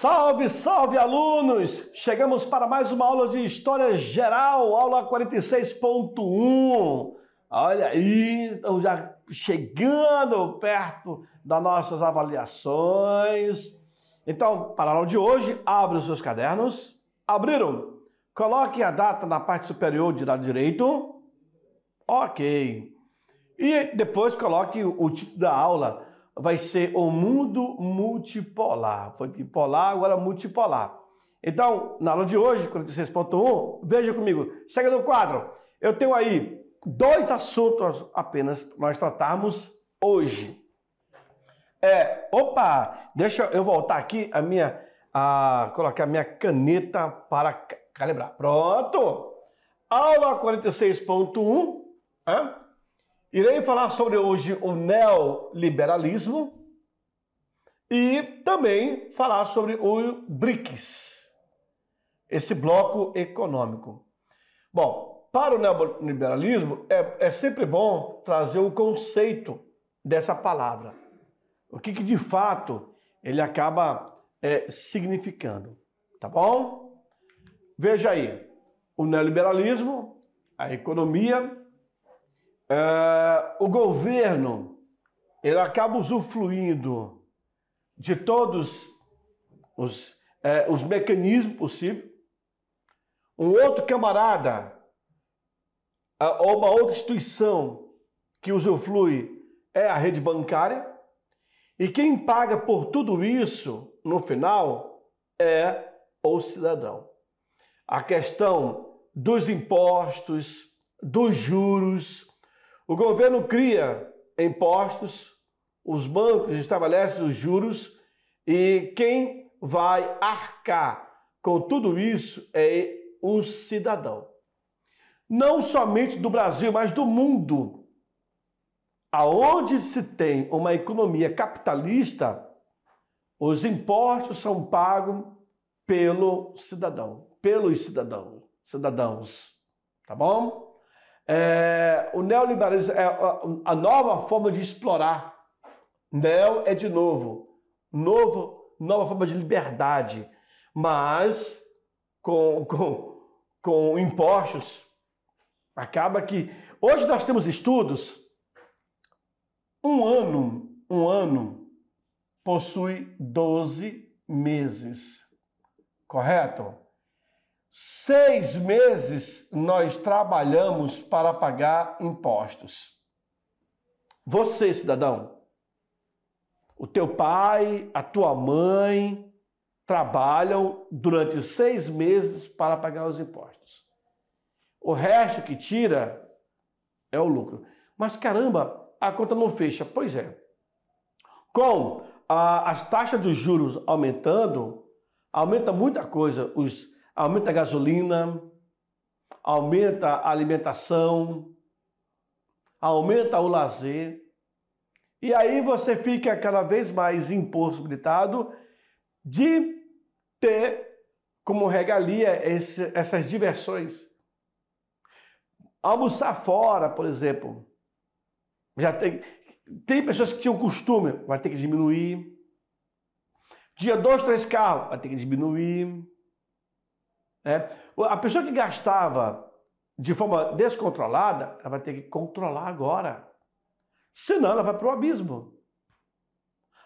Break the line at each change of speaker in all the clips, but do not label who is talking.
Salve, salve alunos! Chegamos para mais uma aula de História Geral, aula 46.1. Olha aí, estamos já chegando perto das nossas avaliações. Então, para a aula de hoje, abre os seus cadernos. Abriram? Coloque a data na parte superior de lado direito. Ok. E depois coloque o título tipo da aula vai ser o mundo multipolar. Foi bipolar, agora multipolar. Então, na aula de hoje, 46.1, veja comigo, chega no quadro. Eu tenho aí dois assuntos apenas para nós tratarmos hoje. É, opa, deixa eu voltar aqui a minha, a colocar a minha caneta para calibrar. Pronto. Aula 46.1, Irei falar sobre hoje o neoliberalismo e também falar sobre o BRICS, esse bloco econômico. Bom, para o neoliberalismo é, é sempre bom trazer o conceito dessa palavra. O que, que de fato ele acaba é, significando, tá bom? Veja aí, o neoliberalismo, a economia ah, o governo ele acaba usufruindo de todos os, eh, os mecanismos possíveis. Um outro camarada ou uma outra instituição que usufrui é a rede bancária. E quem paga por tudo isso, no final, é o cidadão. A questão dos impostos, dos juros, o governo cria impostos, os bancos estabelecem os juros e quem vai arcar com tudo isso é o cidadão. Não somente do Brasil, mas do mundo. Aonde se tem uma economia capitalista, os impostos são pagos pelo cidadão, pelos cidadãos, cidadãos, tá bom? É, o neoliberalismo é a nova forma de explorar. Neo é de novo, novo, nova forma de liberdade, mas com, com, com impostos. Acaba que hoje nós temos estudos. Um ano, um ano possui 12 meses. Correto? Seis meses nós trabalhamos para pagar impostos. Você, cidadão, o teu pai, a tua mãe trabalham durante seis meses para pagar os impostos. O resto que tira é o lucro. Mas caramba, a conta não fecha. Pois é. Com a, as taxas dos juros aumentando, aumenta muita coisa os aumenta a gasolina, aumenta a alimentação, aumenta o lazer. E aí você fica cada vez mais impossibilitado de ter como regalia esse, essas diversões. Almoçar fora, por exemplo. Já tem, tem pessoas que tinham costume, vai ter que diminuir. dia dois, três carros, vai ter que diminuir. Né? A pessoa que gastava de forma descontrolada, ela vai ter que controlar agora. Senão ela vai para o abismo.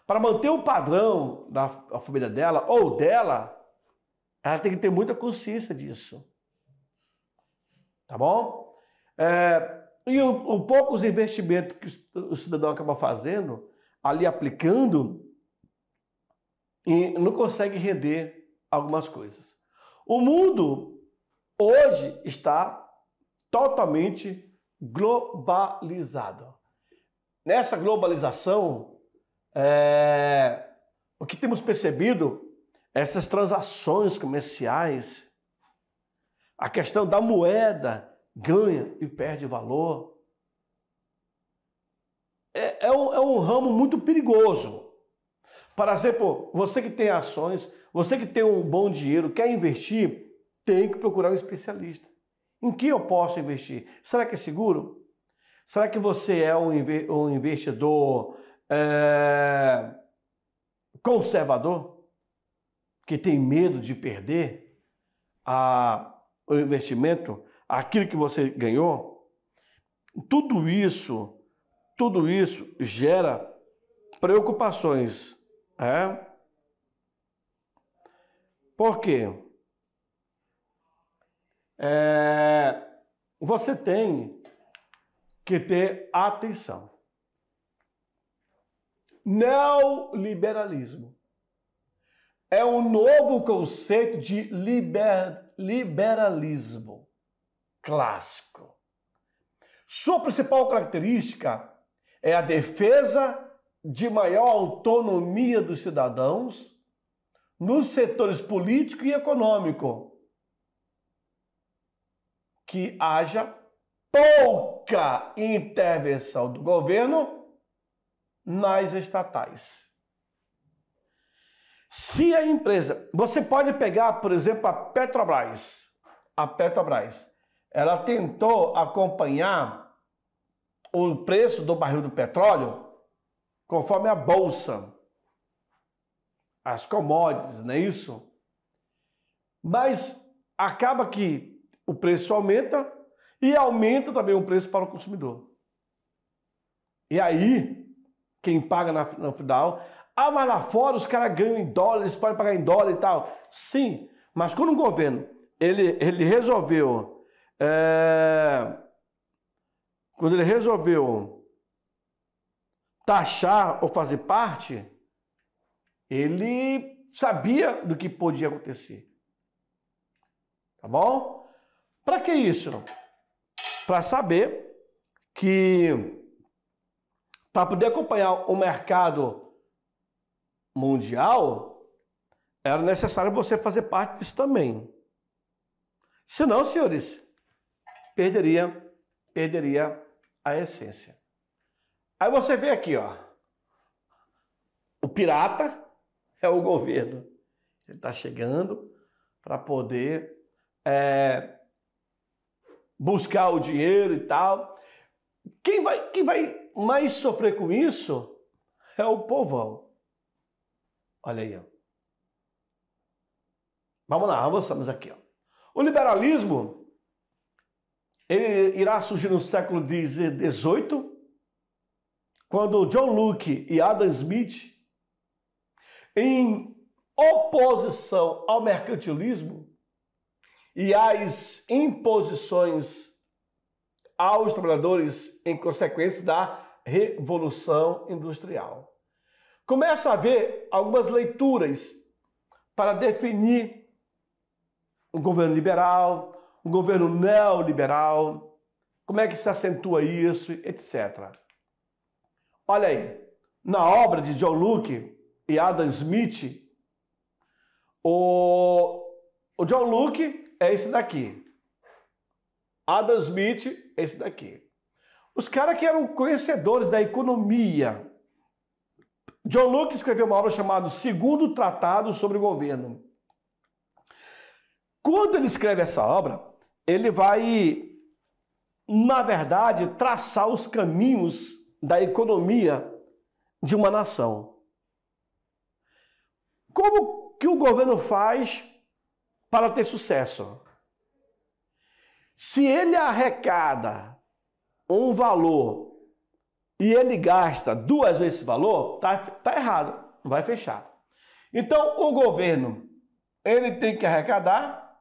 Para manter o padrão da família dela ou dela, ela tem que ter muita consciência disso. Tá bom? É, e o, o poucos investimentos que o cidadão acaba fazendo, ali aplicando, e não consegue render algumas coisas. O mundo hoje está totalmente globalizado. Nessa globalização, é, o que temos percebido, essas transações comerciais, a questão da moeda ganha e perde valor, é, é, um, é um ramo muito perigoso. Por exemplo, você que tem ações você que tem um bom dinheiro, quer investir, tem que procurar um especialista. Em que eu posso investir? Será que é seguro? Será que você é um investidor é, conservador? Que tem medo de perder a, o investimento, aquilo que você ganhou? Tudo isso, tudo isso gera preocupações. É? Por quê? É, você tem que ter atenção. Neoliberalismo é um novo conceito de liber, liberalismo clássico. Sua principal característica é a defesa de maior autonomia dos cidadãos nos setores político e econômico que haja pouca intervenção do governo nas estatais. Se a empresa, você pode pegar, por exemplo, a Petrobras. A Petrobras, ela tentou acompanhar o preço do barril do petróleo conforme a bolsa as commodities, não é isso? Mas acaba que o preço aumenta e aumenta também o preço para o consumidor. E aí, quem paga na, no final, ah, mas lá fora os caras ganham em dólares, podem pagar em dólar e tal. Sim, mas quando o governo ele, ele resolveu. É, quando ele resolveu taxar ou fazer parte, ele sabia do que podia acontecer. Tá bom? Para que isso? Para saber que para poder acompanhar o mercado mundial, era necessário você fazer parte disso também. Senão, senhores, perderia, perderia a essência. Aí você vê aqui, ó, o pirata é o governo. Ele está chegando para poder é, buscar o dinheiro e tal. Quem vai, quem vai mais sofrer com isso é o povão. Olha aí. Ó. Vamos lá, avançamos aqui. Ó. O liberalismo ele irá surgir no século XVIII, quando John Locke e Adam Smith em oposição ao mercantilismo e às imposições aos trabalhadores em consequência da Revolução Industrial. Começa a haver algumas leituras para definir um governo liberal, um governo neoliberal, como é que se acentua isso, etc. Olha aí, na obra de John Luke, e Adam Smith, o, o John Luke é esse daqui. Adam Smith é esse daqui. Os caras que eram conhecedores da economia. John Luke escreveu uma obra chamada Segundo Tratado sobre o Governo. Quando ele escreve essa obra, ele vai, na verdade, traçar os caminhos da economia de uma nação. Como que o governo faz para ter sucesso? Se ele arrecada um valor e ele gasta duas vezes esse valor, tá, tá errado, não vai fechar. Então o governo ele tem que arrecadar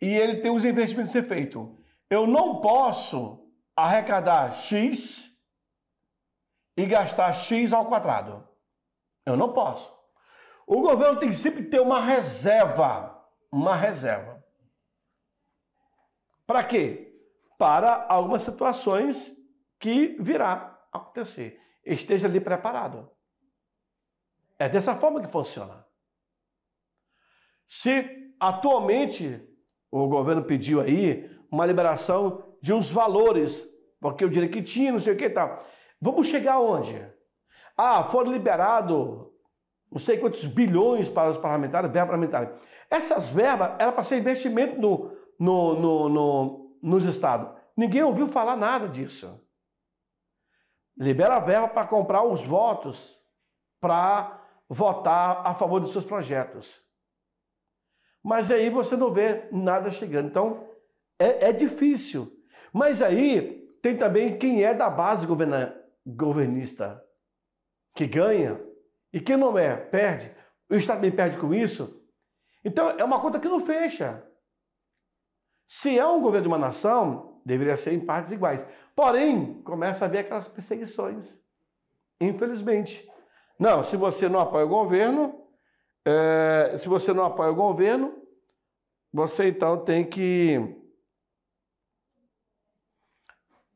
e ele tem os investimentos a ser feitos. Eu não posso arrecadar X e gastar X ao quadrado. Eu não posso. O governo tem que sempre ter uma reserva. Uma reserva. Para quê? Para algumas situações que virá acontecer. Esteja ali preparado. É dessa forma que funciona. Se atualmente o governo pediu aí uma liberação de uns valores, porque o direitinho, que tinha, não sei o que e tal. Vamos chegar aonde? Ah, foram liberados não sei quantos bilhões para os parlamentares, verba parlamentar. Essas verbas eram para ser investimento no, no, no, no, nos estados. Ninguém ouviu falar nada disso. Libera a verba para comprar os votos para votar a favor dos seus projetos. Mas aí você não vê nada chegando. Então, é, é difícil. Mas aí tem também quem é da base governista que ganha e quem não é perde, o Estado também perde com isso. Então é uma conta que não fecha. Se é um governo de uma nação, deveria ser em partes iguais. Porém, começa a haver aquelas perseguições. Infelizmente. Não, se você não apoia o governo, é, se você não apoia o governo, você então tem que.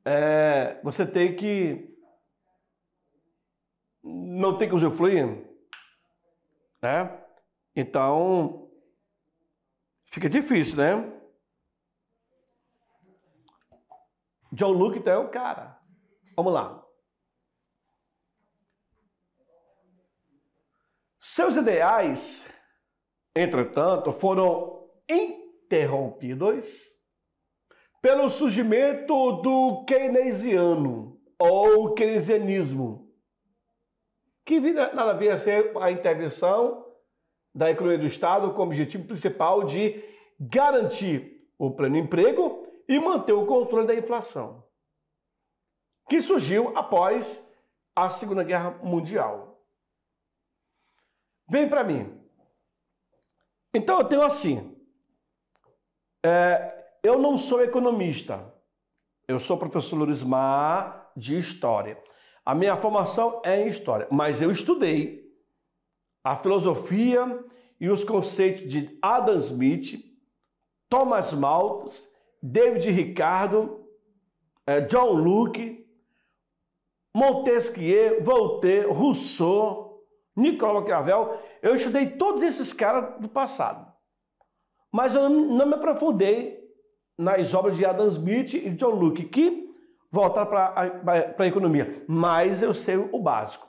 É, você tem que não tem que usufruir, né? Então, fica difícil, né? John Luke, então, é o cara. Vamos lá. Seus ideais, entretanto, foram interrompidos pelo surgimento do keynesiano ou keynesianismo que nada havia a ser assim, é a intervenção da economia do Estado com o objetivo principal de garantir o pleno emprego e manter o controle da inflação, que surgiu após a Segunda Guerra Mundial. Vem para mim. Então eu tenho assim, é, eu não sou economista, eu sou professor Lurismar de História. A minha formação é em história, mas eu estudei a filosofia e os conceitos de Adam Smith, Thomas Malthus, David Ricardo, eh, John Luke, Montesquieu, Voltaire, Rousseau, Nicolau Maquiavel. Eu estudei todos esses caras do passado. Mas eu não me aprofundei nas obras de Adam Smith e John Luke, que voltar para a economia, mas eu sei o básico.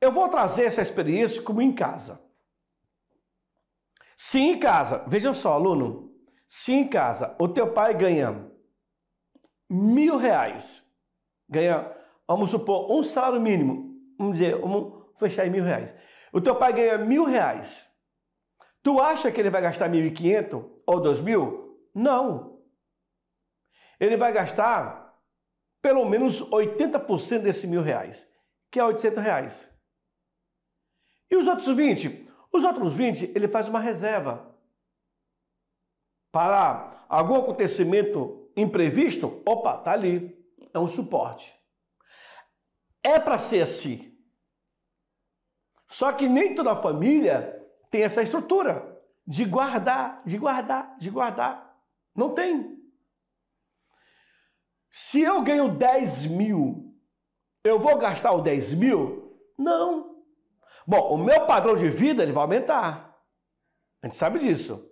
Eu vou trazer essa experiência como em casa. Se em casa, veja só, aluno, se em casa o teu pai ganha mil reais, ganha, vamos supor, um salário mínimo, vamos dizer, vamos fechar em mil reais. O teu pai ganha mil reais. Tu acha que ele vai gastar mil e quinhentos ou dois mil? Não ele vai gastar pelo menos 80% desse mil reais, que é 800 reais. E os outros 20? Os outros 20 ele faz uma reserva para algum acontecimento imprevisto. Opa, tá ali, é um suporte. É para ser assim. Só que nem toda família tem essa estrutura de guardar, de guardar, de guardar. Não tem. Se eu ganho 10 mil, eu vou gastar os 10 mil? Não. Bom, o meu padrão de vida ele vai aumentar. A gente sabe disso.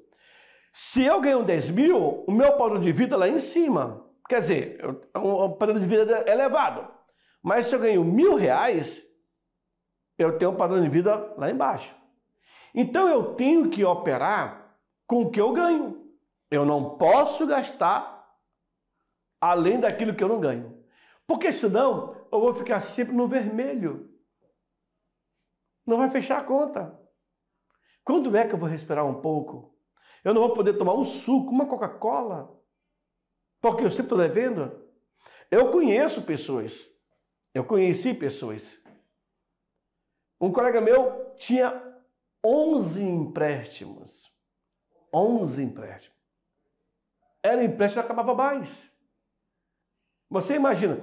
Se eu ganho 10 mil, o meu padrão de vida é lá em cima. Quer dizer, é um padrão de vida é elevado. Mas se eu ganho mil reais, eu tenho um padrão de vida lá embaixo. Então eu tenho que operar com o que eu ganho. Eu não posso gastar além daquilo que eu não ganho. Porque senão eu vou ficar sempre no vermelho. Não vai fechar a conta. Quando é que eu vou respirar um pouco? Eu não vou poder tomar um suco, uma Coca-Cola, porque eu sempre estou devendo. Eu conheço pessoas, eu conheci pessoas. Um colega meu tinha 11 empréstimos. 11 empréstimos. Era empréstimo, acabava mais. Você imagina,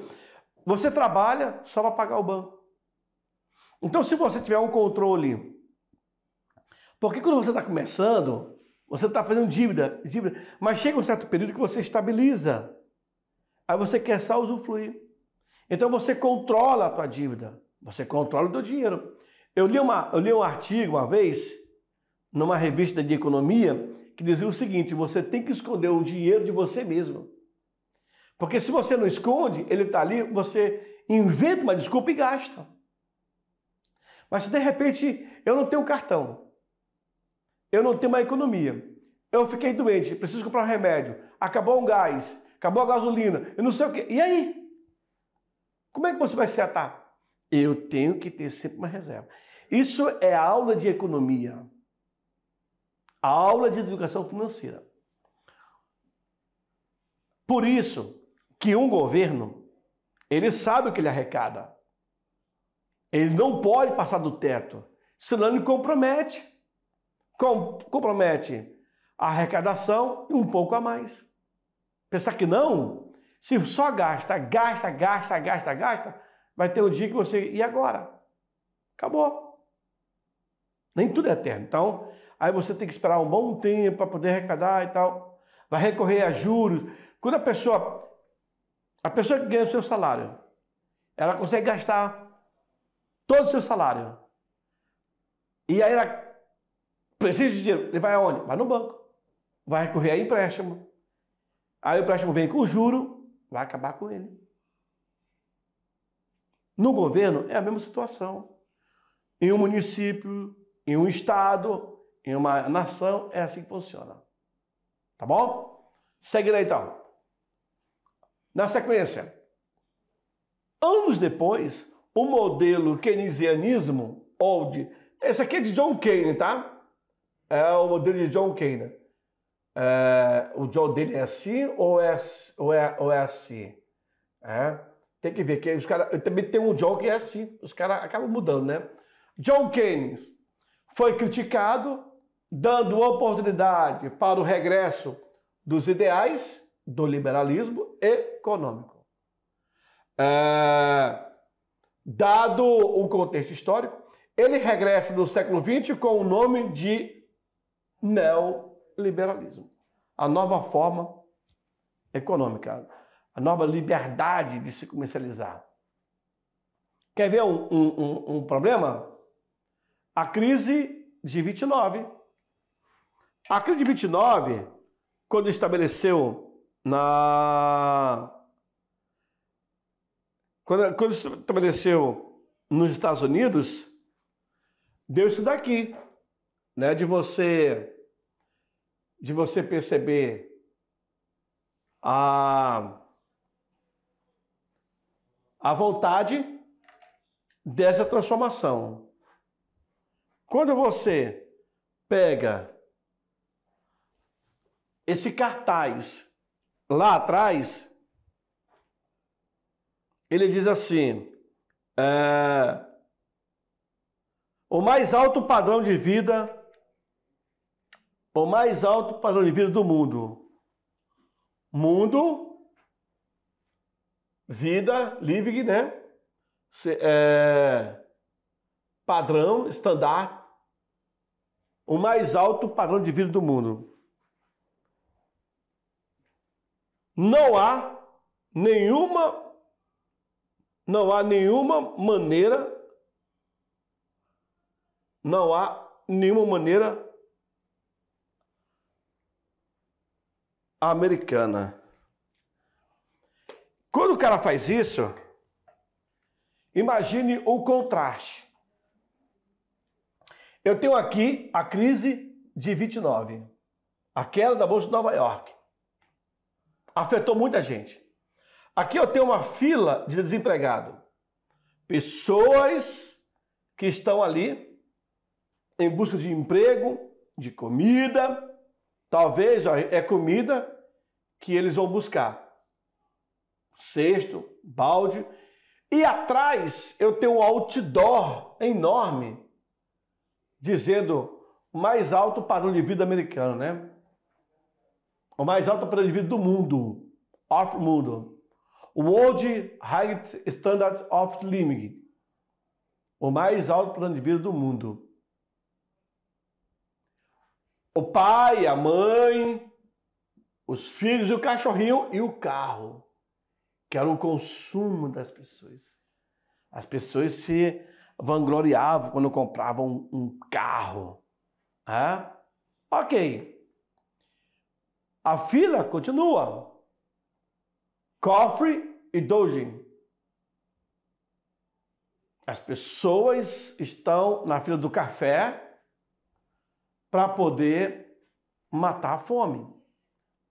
você trabalha só para pagar o banco. Então, se você tiver um controle, porque quando você está começando, você está fazendo dívida, dívida, mas chega um certo período que você estabiliza. Aí você quer só usufruir. Então você controla a tua dívida, você controla o teu dinheiro. Eu li, uma, eu li um artigo uma vez, numa revista de economia, que dizia o seguinte: você tem que esconder o dinheiro de você mesmo. Porque se você não esconde, ele está ali, você inventa uma desculpa e gasta. Mas se de repente eu não tenho cartão, eu não tenho uma economia, eu fiquei doente, preciso comprar um remédio, acabou um gás, acabou a gasolina, eu não sei o quê. E aí? Como é que você vai se atar? Eu tenho que ter sempre uma reserva. Isso é aula de economia, aula de educação financeira. Por isso, que um governo, ele sabe o que ele arrecada. Ele não pode passar do teto, senão ele compromete. Com, compromete a arrecadação e um pouco a mais. Pensar que não, se só gasta, gasta, gasta, gasta, gasta, vai ter um dia que você. E agora? Acabou. Nem tudo é eterno. Então, aí você tem que esperar um bom tempo para poder arrecadar e tal. Vai recorrer a juros. Quando a pessoa a pessoa que ganha o seu salário, ela consegue gastar todo o seu salário. E aí ela precisa de dinheiro. Ele vai aonde? Vai no banco. Vai recorrer a empréstimo. Aí o empréstimo vem com juro, vai acabar com ele. No governo é a mesma situação. Em um município, em um estado, em uma nação, é assim que funciona. Tá bom? Segue lá então. Na sequência, anos depois, o modelo keynesianismo, ou de, esse aqui é de John Keynes, tá? É o modelo de John Keynes. É, o John dele é assim ou é, ou é, ou é assim? É, tem que ver que os caras. Também tem um John que é assim, os caras acabam mudando, né? John Keynes foi criticado, dando oportunidade para o regresso dos ideais do liberalismo econômico. É, dado o contexto histórico, ele regressa no século XX com o nome de neoliberalismo a nova forma econômica, a nova liberdade de se comercializar. Quer ver um, um, um problema? A crise de 29. A crise de 29, quando estabeleceu na quando, quando se estabeleceu nos Estados Unidos, deu isso daqui, né? De você, de você perceber a, a vontade dessa transformação. Quando você pega esse cartaz lá atrás, ele diz assim: é, o mais alto padrão de vida, o mais alto padrão de vida do mundo. Mundo, vida, livre, né? É, padrão, estandar O mais alto padrão de vida do mundo. não há nenhuma não há nenhuma maneira não há nenhuma maneira americana. Quando o cara faz isso, imagine o contraste. Eu tenho aqui a crise de 29, a queda da bolsa de Nova York afetou muita gente. Aqui eu tenho uma fila de desempregado. Pessoas que estão ali em busca de emprego, de comida. Talvez ó, é comida que eles vão buscar. Cesto, balde. E atrás eu tenho um outdoor enorme dizendo mais alto padrão de vida americano, né? o mais alto vida do mundo, of mundo. World Height Standard of Living, o mais alto plano de vida do mundo. O pai, a mãe, os filhos, o cachorrinho e o carro, que era o consumo das pessoas. As pessoas se vangloriavam quando compravam um carro. É? Ok. A fila continua. Cofre e Dojin. As pessoas estão na fila do café para poder matar a fome.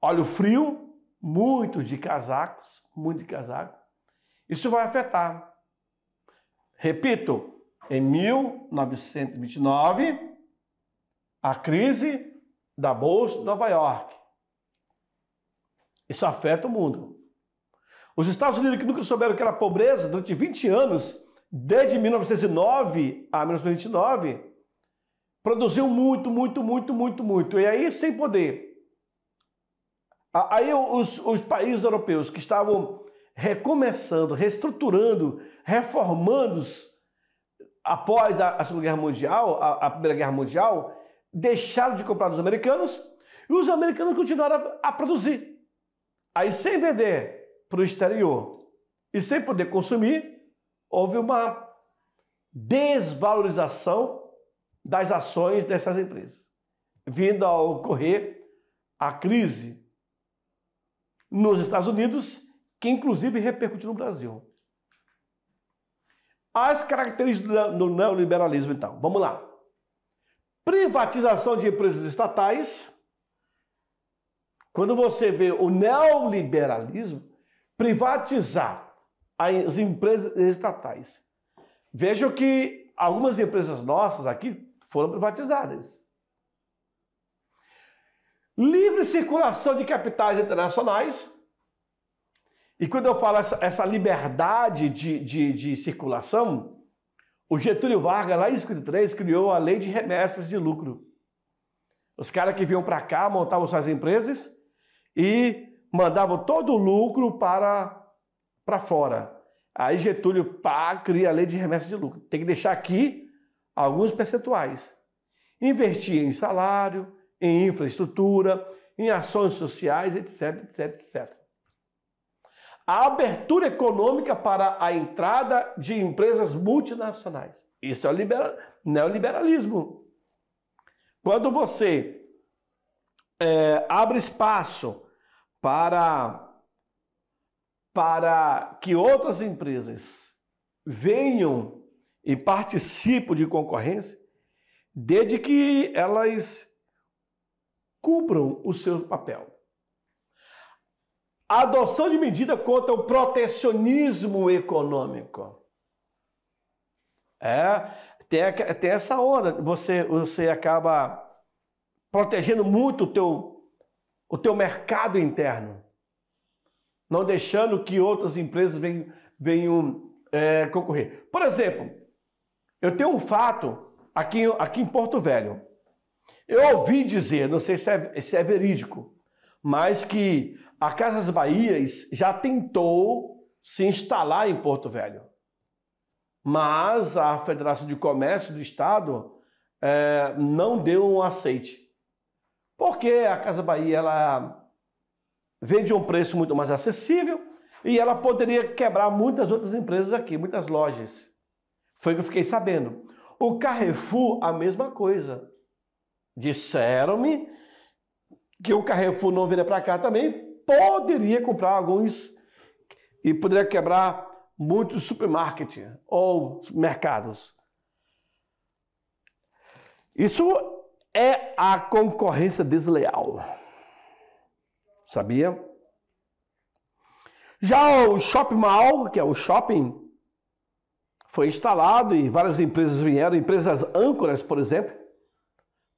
Olha o frio, muito de casacos, muito de casaco. Isso vai afetar. Repito, em 1929, a crise da Bolsa de Nova York. Isso afeta o mundo. Os Estados Unidos, que nunca souberam que era pobreza, durante 20 anos, desde 1909 a 1929, produziu muito, muito, muito, muito, muito. E aí, sem poder. Aí, os, os países europeus que estavam recomeçando, reestruturando, reformando após a, a, Segunda Guerra Mundial, a, a Primeira Guerra Mundial, deixaram de comprar dos americanos e os americanos continuaram a, a produzir. Aí, sem vender para o exterior e sem poder consumir, houve uma desvalorização das ações dessas empresas, vindo a ocorrer a crise nos Estados Unidos, que inclusive repercutiu no Brasil. As características do neoliberalismo, então. Vamos lá. Privatização de empresas estatais quando você vê o neoliberalismo privatizar as empresas estatais, vejo que algumas empresas nossas aqui foram privatizadas. Livre circulação de capitais internacionais. E quando eu falo essa, essa liberdade de, de, de circulação, o Getúlio Vargas, lá em 53, criou a lei de remessas de lucro. Os caras que vinham para cá montavam suas empresas e mandava todo o lucro para, para fora. Aí Getúlio pá, cria a lei de remessa de lucro. Tem que deixar aqui alguns percentuais. Investir em salário, em infraestrutura, em ações sociais, etc, etc, etc. A abertura econômica para a entrada de empresas multinacionais. Isso é o libera... neoliberalismo. Quando você é, abre espaço para para que outras empresas venham e participem de concorrência, desde que elas cumpram o seu papel. A adoção de medida contra o protecionismo econômico. É, tem, tem essa onda, você, você acaba protegendo muito o teu o teu mercado interno, não deixando que outras empresas venham, venham é, concorrer. Por exemplo, eu tenho um fato aqui, aqui em Porto Velho. Eu ouvi dizer, não sei se é, se é verídico, mas que a Casas Bahias já tentou se instalar em Porto Velho. Mas a Federação de Comércio do Estado é, não deu um aceite. Porque a Casa Bahia ela vende um preço muito mais acessível e ela poderia quebrar muitas outras empresas aqui, muitas lojas. Foi o que eu fiquei sabendo. O Carrefour, a mesma coisa. Disseram-me que o Carrefour não viria para cá também, poderia comprar alguns e poderia quebrar muitos supermarket ou mercados. Isso é a concorrência desleal. Sabia? Já o Shopping Mall, que é o shopping, foi instalado e várias empresas vieram, empresas âncoras, por exemplo,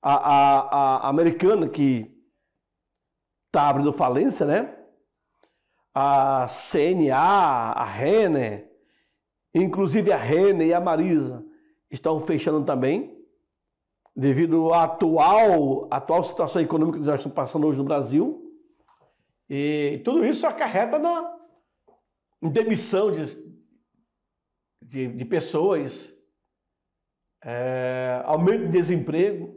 a, a, a americana que está abrindo falência, né? A CNA, a Renner, inclusive a Renner e a Marisa estão fechando também devido à atual, atual situação econômica que nós estamos passando hoje no Brasil. E tudo isso acarreta na demissão de, de, de pessoas, é, aumento de desemprego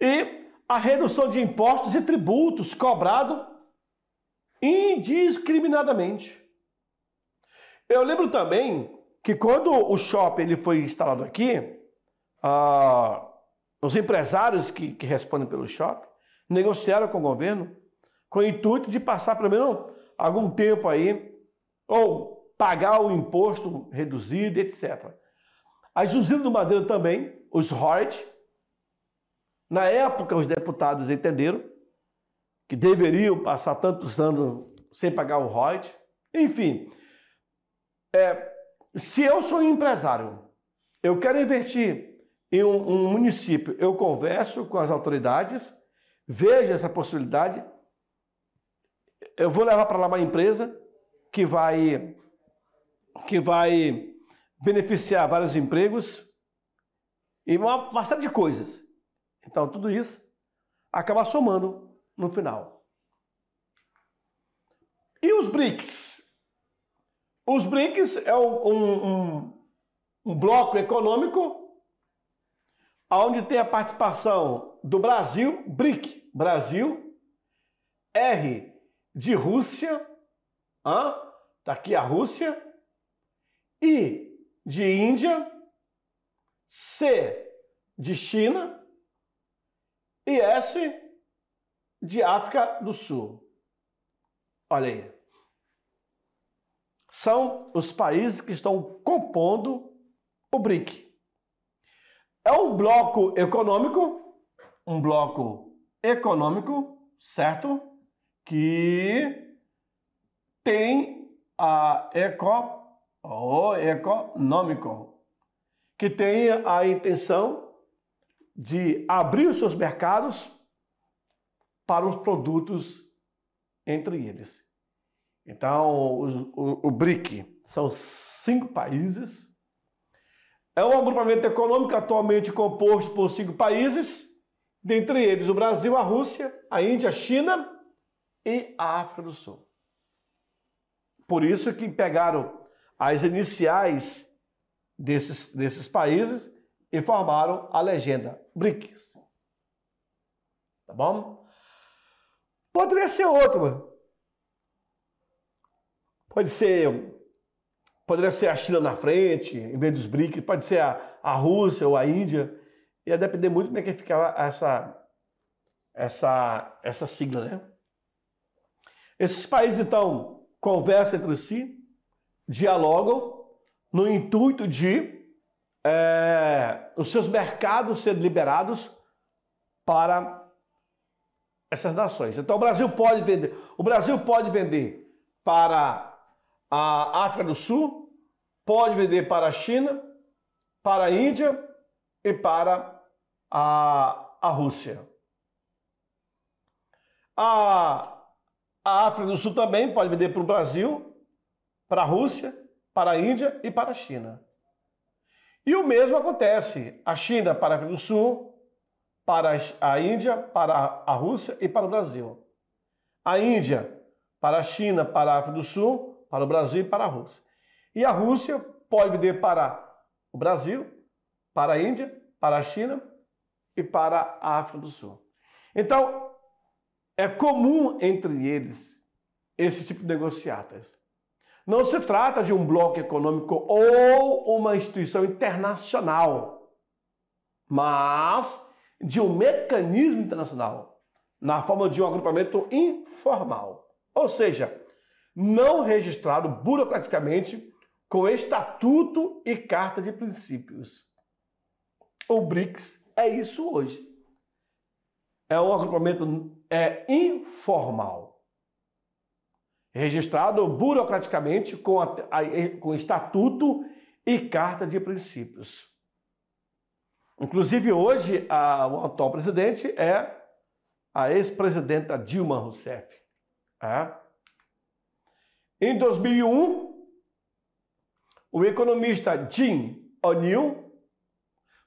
e a redução de impostos e tributos cobrados indiscriminadamente. Eu lembro também que quando o shopping ele foi instalado aqui, ah, os empresários que, que respondem pelo shopping negociaram com o governo com o intuito de passar pelo menos algum tempo aí, ou pagar o imposto reduzido, etc. As usinas do Madeira também, os royalties, na época os deputados entenderam que deveriam passar tantos anos sem pagar o royalties. Enfim, é, se eu sou um empresário, eu quero investir em um, um município, eu converso com as autoridades, vejo essa possibilidade, eu vou levar para lá uma empresa que vai que vai beneficiar vários empregos e uma, uma série de coisas. Então tudo isso acaba somando no final. E os BRICS? Os BRICS é um, um, um, um bloco econômico onde tem a participação do Brasil, BRIC, Brasil, R de Rússia, está aqui a Rússia, I de Índia, C de China e S de África do Sul. Olha aí. São os países que estão compondo o BRIC. É um bloco econômico, um bloco econômico, certo? Que tem a eco, ou econômico, que tem a intenção de abrir os seus mercados para os produtos entre eles. Então, o, o, o BRIC são cinco países é um agrupamento econômico atualmente composto por cinco países, dentre eles o Brasil, a Rússia, a Índia, a China e a África do Sul. Por isso que pegaram as iniciais desses, desses países e formaram a legenda BRICS. Tá bom? Poderia ser outro. Pode ser poderia ser a China na frente, em vez dos BRICS, pode ser a, a Rússia ou a Índia. Ia depender muito de como é que ficava essa, essa, essa sigla, né? Esses países, então, conversam entre si, dialogam no intuito de é, os seus mercados serem liberados para essas nações. Então, o Brasil pode vender, o Brasil pode vender para a África do Sul, pode vender para a China, para a Índia e para a, a Rússia. A, a África do Sul também pode vender para o Brasil, para a Rússia, para a Índia e para a China. E o mesmo acontece: a China para a África do Sul, para a Índia, para a Rússia e para o Brasil. A Índia para a China, para a África do Sul, para o Brasil e para a Rússia. E a Rússia pode vender para o Brasil, para a Índia, para a China e para a África do Sul. Então, é comum entre eles esse tipo de negociatas. Não se trata de um bloco econômico ou uma instituição internacional, mas de um mecanismo internacional, na forma de um agrupamento informal. Ou seja, não registrado burocraticamente com estatuto e carta de princípios. O BRICS é isso hoje. É um agrupamento é informal, registrado burocraticamente com, a, a, com estatuto e carta de princípios. Inclusive, hoje, a, o atual presidente é a ex-presidenta Dilma Rousseff. É? Em 2001, o economista Jim O'Neill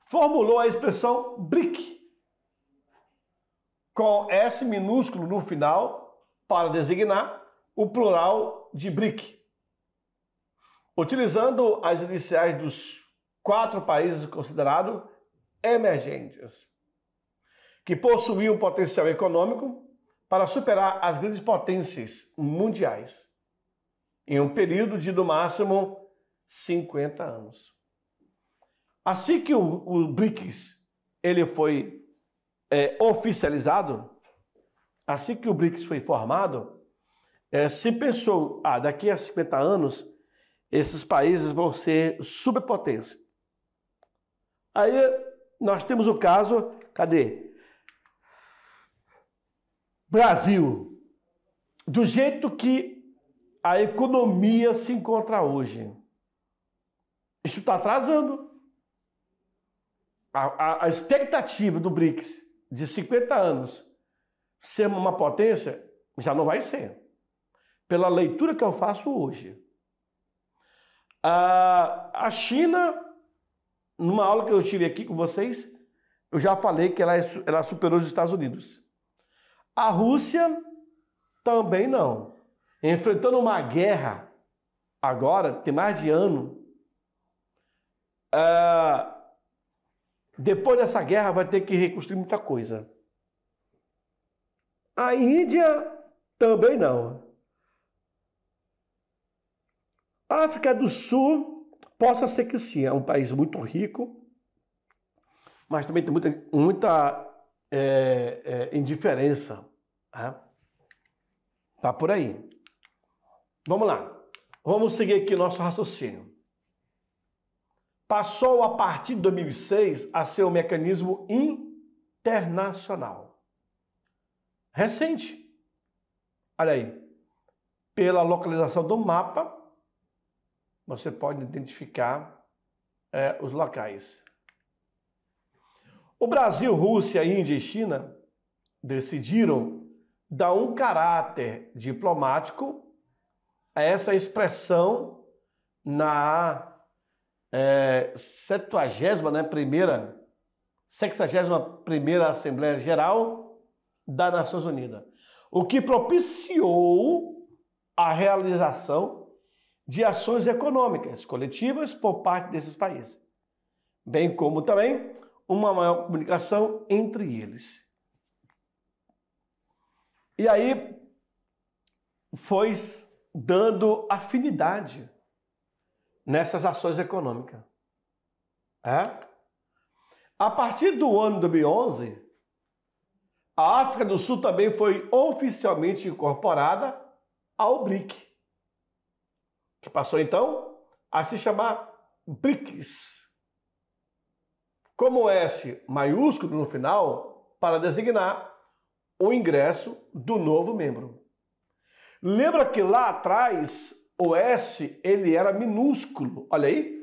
formulou a expressão BRIC, com S minúsculo no final, para designar o plural de BRIC, utilizando as iniciais dos quatro países considerados emergentes, que possuíam potencial econômico para superar as grandes potências mundiais em um período de no máximo 50 anos. Assim que o, o BRICS ele foi é, oficializado, assim que o BRICS foi formado, é, se pensou, ah, daqui a 50 anos, esses países vão ser superpotência. Aí nós temos o caso, cadê? Brasil. Do jeito que a economia se encontra hoje? Isso está atrasando. A, a, a expectativa do BRICS de 50 anos ser uma potência já não vai ser. Pela leitura que eu faço hoje. A, China, numa aula que eu tive aqui com vocês, eu já falei que ela, é ela superou os Estados Unidos. A Rússia também não enfrentando uma guerra agora, tem mais de ano. Uh, depois dessa guerra vai ter que reconstruir muita coisa. A Índia também não. A África do Sul possa ser que sim, é um país muito rico, mas também tem muita, muita é, é, indiferença. Está né? Tá por aí. Vamos lá. Vamos seguir aqui nosso raciocínio. Passou a partir de 2006 a ser um mecanismo internacional. Recente. Olha aí. Pela localização do mapa, você pode identificar é, os locais. O Brasil, Rússia, Índia e China decidiram dar um caráter diplomático a essa expressão na é, 70, né, primeira, 61 Assembleia Geral das Nações Unidas, o que propiciou a realização de ações econômicas coletivas por parte desses países, bem como também uma maior comunicação entre eles. E aí foi dando afinidade nessas ações econômicas. É? A partir do ano 2011, a África do Sul também foi oficialmente incorporada ao BRIC, que passou então a se chamar BRICS. Como S maiúsculo no final, para designar o ingresso do novo membro. Lembra que lá atrás o S ele era minúsculo, olha aí,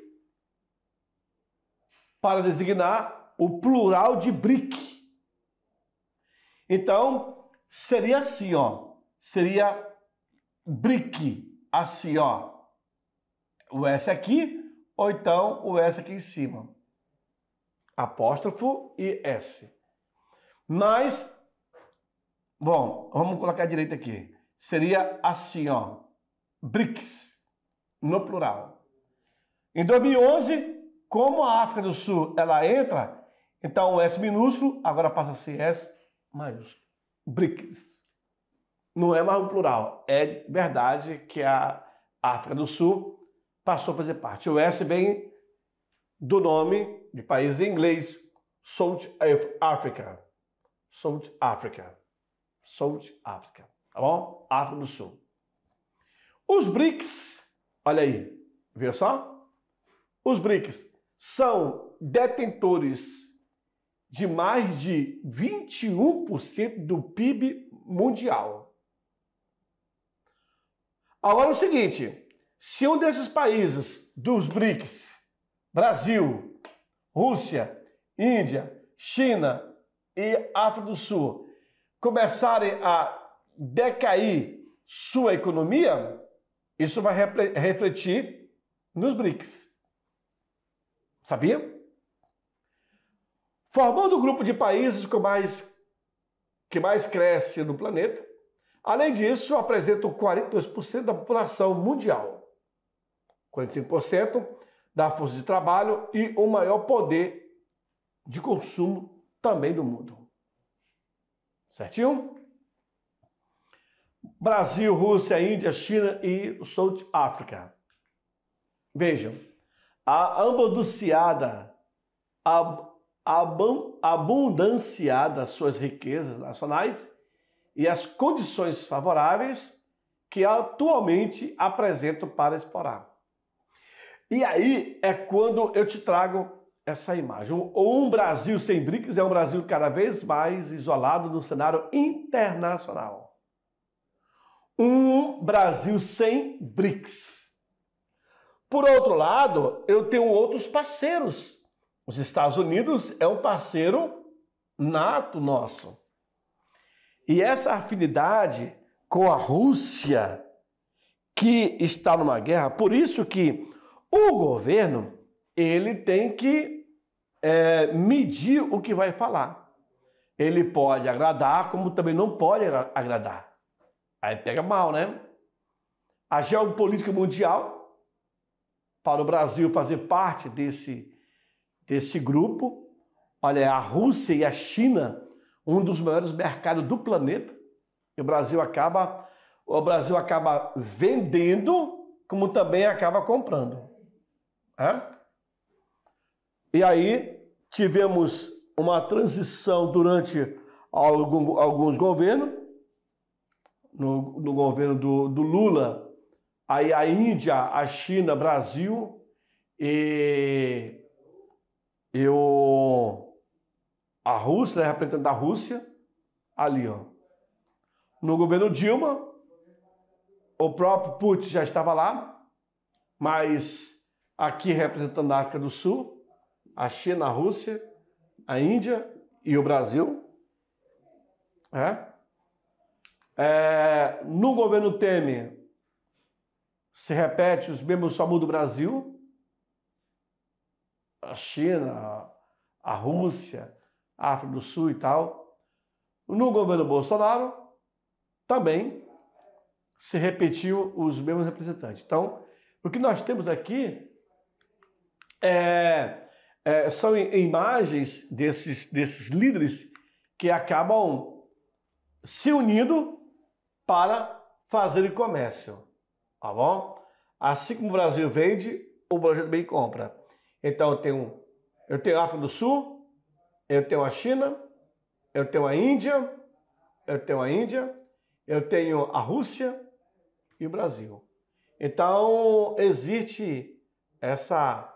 para designar o plural de brick. Então, seria assim, ó. Seria brick, assim, ó. O S aqui, ou então o S aqui em cima. Apóstrofo e S. Mas, bom, vamos colocar direito aqui seria assim, ó, BRICS, no plural. Em 2011, como a África do Sul ela entra, então o S minúsculo agora passa a ser S maiúsculo. BRICS. Não é mais um plural, é verdade que a África do Sul passou a fazer parte. O S vem do nome de país em inglês, South Africa. South Africa. South Africa tá bom? África do Sul. Os BRICS, olha aí, viu só? Os BRICS são detentores de mais de 21% do PIB mundial. Agora é o seguinte, se um desses países dos BRICS, Brasil, Rússia, Índia, China e África do Sul, começarem a decair sua economia, isso vai refletir nos BRICS. Sabia? Formando o grupo de países com mais, que mais cresce no planeta, além disso, apresentam 42% da população mundial, 45% da força de trabalho e o maior poder de consumo também do mundo. Certinho? Brasil, Rússia, Índia, China e South África. Vejam, a amboduciada, a, abundanciada suas riquezas nacionais e as condições favoráveis que atualmente apresentam para explorar. E aí é quando eu te trago essa imagem. Um Brasil sem BRICS é um Brasil cada vez mais isolado no cenário internacional um Brasil sem BRICS. Por outro lado, eu tenho outros parceiros. Os Estados Unidos é um parceiro nato nosso. E essa afinidade com a Rússia, que está numa guerra, por isso que o governo ele tem que é, medir o que vai falar. Ele pode agradar, como também não pode agradar. Aí pega mal, né? A geopolítica mundial, para o Brasil fazer parte desse, desse grupo, olha, a Rússia e a China, um dos maiores mercados do planeta, e o Brasil acaba, o Brasil acaba vendendo, como também acaba comprando. É? E aí tivemos uma transição durante algum, alguns governos, no, no governo do, do Lula, aí a Índia, a China, Brasil e eu a Rússia, né, representante da Rússia, ali, ó. No governo Dilma, o próprio Putin já estava lá, mas aqui representando a África do Sul, a China, a Rússia, a Índia e o Brasil. É? É, no governo Temer, se repete os mesmos só muda o Brasil. A China, a Rússia, a África do Sul e tal. No governo Bolsonaro, também se repetiu os mesmos representantes. Então, o que nós temos aqui é, é, são imagens desses, desses líderes que acabam se unindo para fazer comércio, tá bom? Assim como o Brasil vende, o Brasil também compra. Então eu tenho, eu tenho a África do Sul, eu tenho a China, eu tenho a Índia, eu tenho a Índia, eu tenho a Rússia e o Brasil. Então existe essa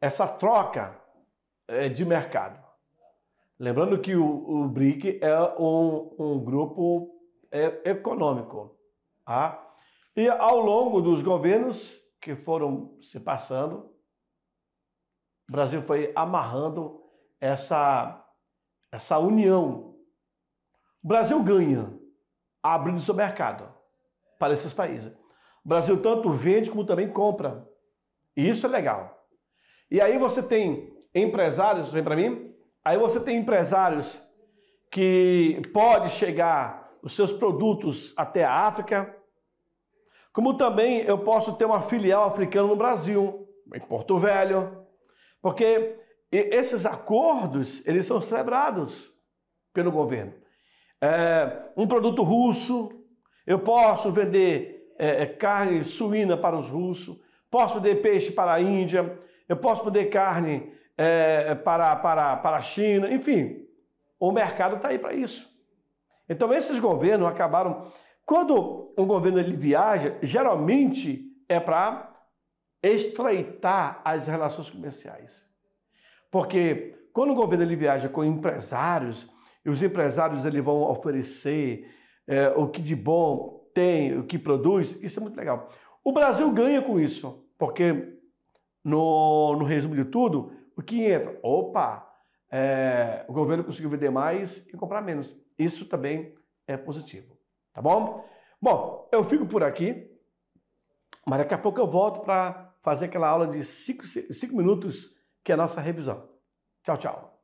essa troca eh, de mercado. Lembrando que o, o BRIC é um, um grupo é, econômico. Tá? E ao longo dos governos que foram se passando, o Brasil foi amarrando essa, essa união. O Brasil ganha abrindo seu mercado para esses países. O Brasil tanto vende como também compra. E isso é legal. E aí você tem empresários, vem para mim, aí você tem empresários que pode chegar os seus produtos até a África, como também eu posso ter uma filial africana no Brasil, em Porto Velho, porque esses acordos eles são celebrados pelo governo. É, um produto russo, eu posso vender é, é, carne suína para os russos, posso vender peixe para a Índia, eu posso vender carne é, para, para, para a China, enfim, o mercado está aí para isso. Então esses governos acabaram quando um governo ele viaja, geralmente é para estreitar as relações comerciais. Porque quando o governo ele viaja com empresários, e os empresários ele vão oferecer é, o que de bom tem, o que produz, isso é muito legal. O Brasil ganha com isso, porque no, no resumo de tudo, o que entra? Opa, é, o governo conseguiu vender mais e comprar menos. Isso também é positivo, tá bom? Bom, eu fico por aqui, mas daqui a pouco eu volto para fazer aquela aula de 5 minutos que é a nossa revisão. Tchau, tchau.